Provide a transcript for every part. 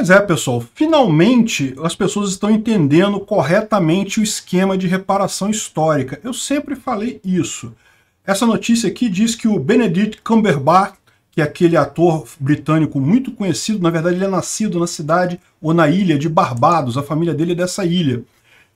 Pois é, pessoal, finalmente as pessoas estão entendendo corretamente o esquema de reparação histórica. Eu sempre falei isso. Essa notícia aqui diz que o Benedict Cumberbatch, que é aquele ator britânico muito conhecido, na verdade ele é nascido na cidade ou na ilha de Barbados, a família dele é dessa ilha.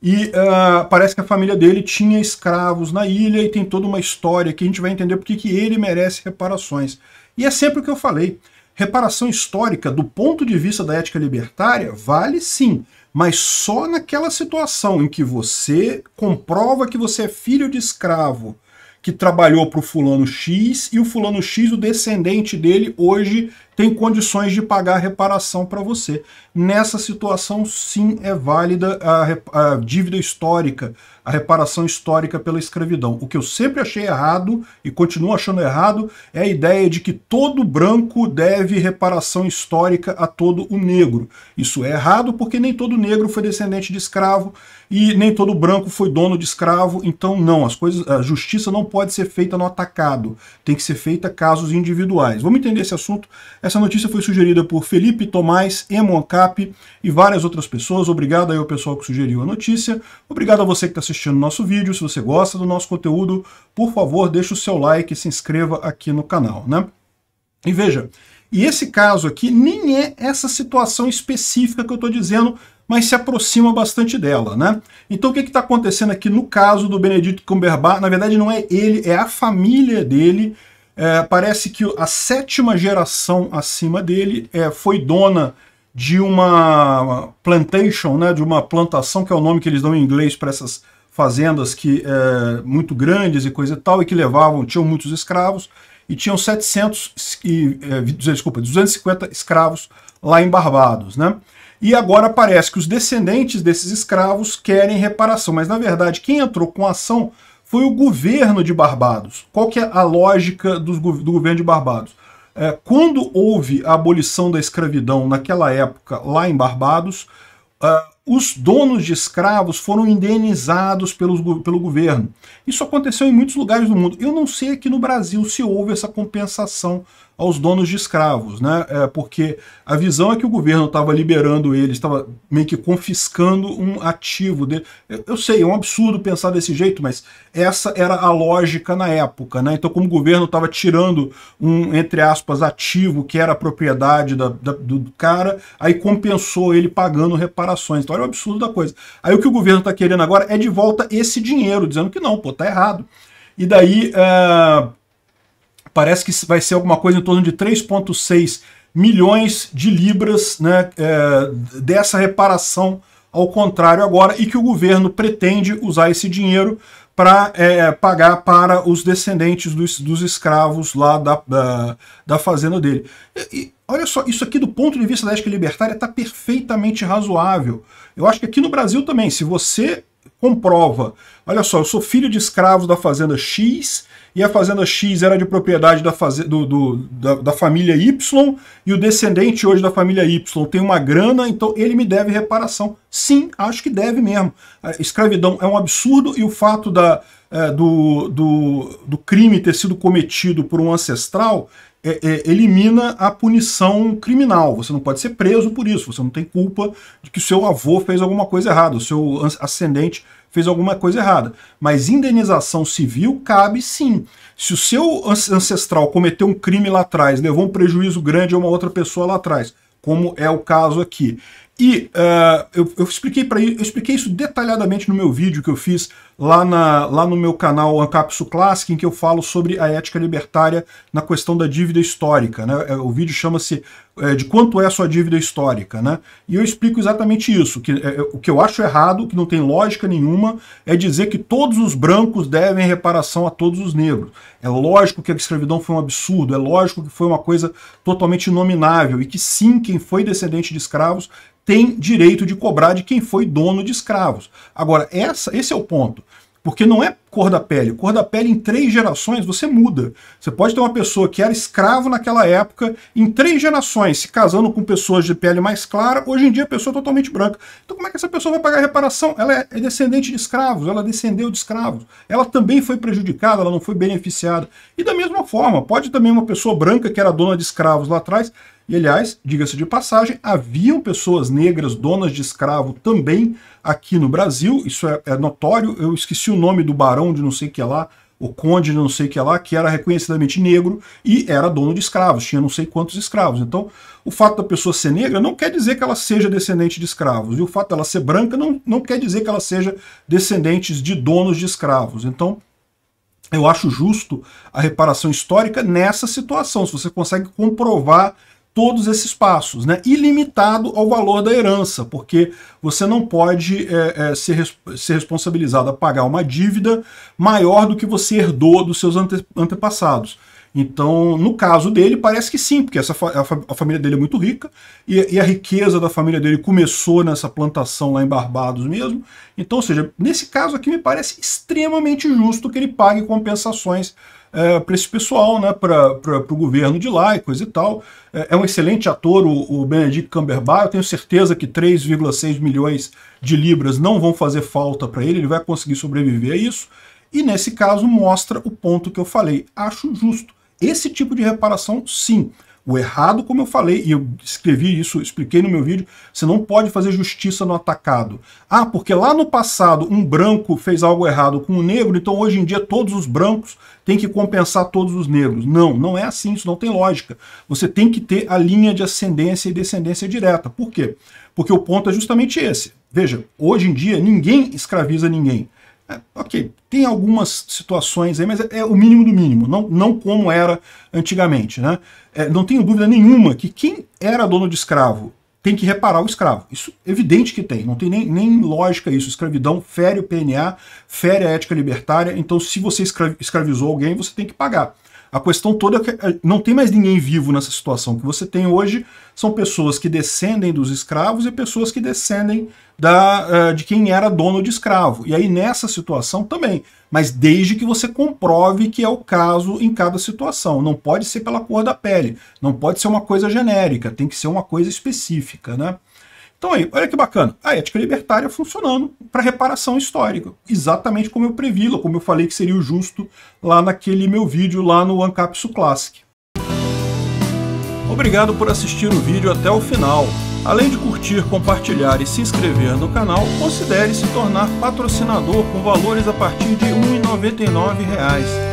E uh, parece que a família dele tinha escravos na ilha e tem toda uma história que a gente vai entender porque que ele merece reparações. E é sempre o que eu falei. Reparação histórica, do ponto de vista da ética libertária, vale sim, mas só naquela situação em que você comprova que você é filho de escravo que trabalhou para o fulano X e o fulano X, o descendente dele, hoje tem condições de pagar a reparação para você. Nessa situação, sim, é válida a, a, dívida histórica, a reparação histórica pela escravidão. O que eu sempre achei errado e continuo achando errado é a ideia de que todo branco deve reparação histórica a todo o negro. Isso é errado porque nem todo negro foi descendente de escravo e nem todo branco foi dono de escravo. Então, não, as coisas, a justiça não pode ser feita no atacado, tem que ser feita casos individuais. Vamos entender esse assunto essa notícia foi sugerida por Felipe Tomás, Emoncap e várias outras pessoas. Obrigado aí ao pessoal que sugeriu a notícia. Obrigado a você que está assistindo nosso vídeo. Se você gosta do nosso conteúdo, por favor, deixe o seu like e se inscreva aqui no canal, né? E veja, e esse caso aqui nem é essa situação específica que eu estou dizendo, mas se aproxima bastante dela, né? Então o que está acontecendo aqui no caso do Benedito Cumberbatch? Na verdade não é ele, é a família dele é, parece que a sétima geração acima dele é, foi dona de uma plantation, né, de uma plantação, que é o nome que eles dão em inglês para essas fazendas que é, muito grandes e coisa e tal, e que levavam, tinham muitos escravos, e tinham 700, e, é, desculpa, 250 escravos lá em Barbados, né? E agora parece que os descendentes desses escravos querem reparação, mas na verdade quem entrou com a ação foi o governo de Barbados. Qual que é a lógica do, do governo de Barbados? É, quando houve a abolição da escravidão naquela época, lá em Barbados, uh, os donos de escravos foram indenizados pelos, pelo governo. Isso aconteceu em muitos lugares do mundo. Eu não sei aqui no Brasil se houve essa compensação aos donos de escravos, né? É, porque a visão é que o governo estava liberando eles, estava meio que confiscando um ativo dele. Eu, eu, sei, é um absurdo pensar desse jeito, mas essa era a lógica na época, né? Então, como o governo estava tirando um, entre aspas, ativo que era a propriedade da, da, do cara, aí compensou ele pagando reparações. Então, olha o absurdo da coisa. Aí o que o governo está querendo agora é de volta esse dinheiro, dizendo que não, pô, tá errado. E daí. É, parece que vai ser alguma coisa em torno de 3,6 milhões de libras né, é, dessa reparação ao contrário agora e que o governo pretende usar esse dinheiro para é, pagar para os descendentes dos, dos escravos lá da, da, da fazenda dele. E, olha só, isso aqui do ponto de vista da ética libertária está perfeitamente razoável. Eu acho que aqui no Brasil também, se você comprova, olha só, eu sou filho de escravos da fazenda X, e a fazenda X era de propriedade da, faze... do, do, da, da família Y, e o descendente hoje da família Y tem uma grana, então ele me deve reparação. Sim, acho que deve mesmo. A escravidão é um absurdo e o fato da, é, do, do, do crime ter sido cometido por um ancestral é, é, elimina a punição criminal. Você não pode ser preso por isso, você não tem culpa de que seu avô fez alguma coisa errada, o seu ascendente fez alguma coisa errada. Mas indenização civil cabe sim. Se o seu ancestral cometeu um crime lá atrás, levou um prejuízo grande a uma outra pessoa lá atrás, como é o caso aqui, e uh, eu, eu, expliquei para eu expliquei isso detalhadamente no meu vídeo que eu fiz lá, na, lá no meu canal Ancapsu Classic, em que eu falo sobre a ética libertária na questão da dívida histórica. Né? É, o vídeo chama-se é, De Quanto é a Sua Dívida Histórica. Né? E eu explico exatamente isso. Que, é, é, o que eu acho errado, que não tem lógica nenhuma, é dizer que todos os brancos devem reparação a todos os negros. É lógico que a escravidão foi um absurdo, é lógico que foi uma coisa totalmente inominável, e que sim, quem foi descendente de escravos tem direito de cobrar de quem foi dono de escravos. Agora, essa, esse é o ponto. Porque não é cor da pele. Cor da pele em três gerações você muda. Você pode ter uma pessoa que era escravo naquela época, em três gerações, se casando com pessoas de pele mais clara, hoje em dia a pessoa é totalmente branca. Então como é que essa pessoa vai pagar reparação? Ela é, é descendente de escravos, ela descendeu de escravos. Ela também foi prejudicada, ela não foi beneficiada. E da mesma forma, pode também uma pessoa branca que era dona de escravos lá atrás e, aliás, diga-se de passagem, haviam pessoas negras donas de escravo também aqui no Brasil, isso é, é, notório. Eu esqueci o nome do barão barão de não sei o que lá, o conde de não sei o que lá, que era reconhecidamente negro e era dono de escravos, tinha não sei quantos escravos. Então, o fato da pessoa ser negra não quer dizer que ela seja descendente de escravos, e o fato dela ser branca não, não quer dizer que ela seja descendente de donos de escravos. Então, eu acho justo a reparação histórica nessa situação, se você consegue comprovar todos esses passos, né? ilimitado ao valor da herança, porque você não pode é, é, ser, ser responsabilizado a pagar uma dívida maior do que você herdou dos seus ante, antepassados. Então, no caso dele, parece que sim, porque essa a, a família dele é muito rica e, e, a riqueza da família dele começou nessa plantação lá em Barbados mesmo. Então, ou seja, nesse caso aqui me parece extremamente justo que ele pague compensações é, para esse pessoal, né, para o governo de lá e coisa e tal. É, é um excelente ator, o, o, Benedict Cumberbatch. Eu tenho certeza que 3,6 milhões de libras não vão fazer falta para ele, ele vai conseguir sobreviver a isso. E nesse caso mostra o ponto que eu falei. Acho justo. Esse tipo de reparação, sim. O errado, como eu falei, e eu escrevi isso, expliquei no meu vídeo, você não pode fazer justiça no atacado. Ah, porque lá no passado um branco fez algo errado com um negro, então hoje em dia todos os brancos têm que compensar todos os negros. Não, não é assim, isso não tem lógica. Você tem que ter a linha de ascendência e descendência direta. Por quê? Porque o ponto é justamente esse. Veja, hoje em dia ninguém escraviza ninguém. É, ok, tem algumas situações aí, mas é, é, o mínimo do mínimo, não, não como era antigamente. Né? É, não tenho dúvida nenhuma que quem era dono de escravo tem que reparar o escravo. Isso é evidente que tem, não tem nem, nem lógica isso. Escravidão fere o PNA, fere a ética libertária, então se você escravizou alguém, você tem que pagar. A questão toda é que é, não tem mais ninguém vivo nessa situação. O que você tem hoje são pessoas que descendem dos escravos e pessoas que descendem da, é, de quem era dono de escravo. E aí nessa situação também. Mas desde que você comprove que é o caso em cada situação. Não pode ser pela cor da pele, não pode ser uma coisa genérica, tem que ser uma coisa específica, né? Então aí, olha que bacana, a ética libertária funcionando para reparação histórica, exatamente como eu previ como eu falei que seria o justo lá naquele meu vídeo lá no Ancapsu Classic. Obrigado por assistir o vídeo até o final. Além de curtir, compartilhar e se inscrever no canal, considere se tornar patrocinador com valores a partir de R$ 1,99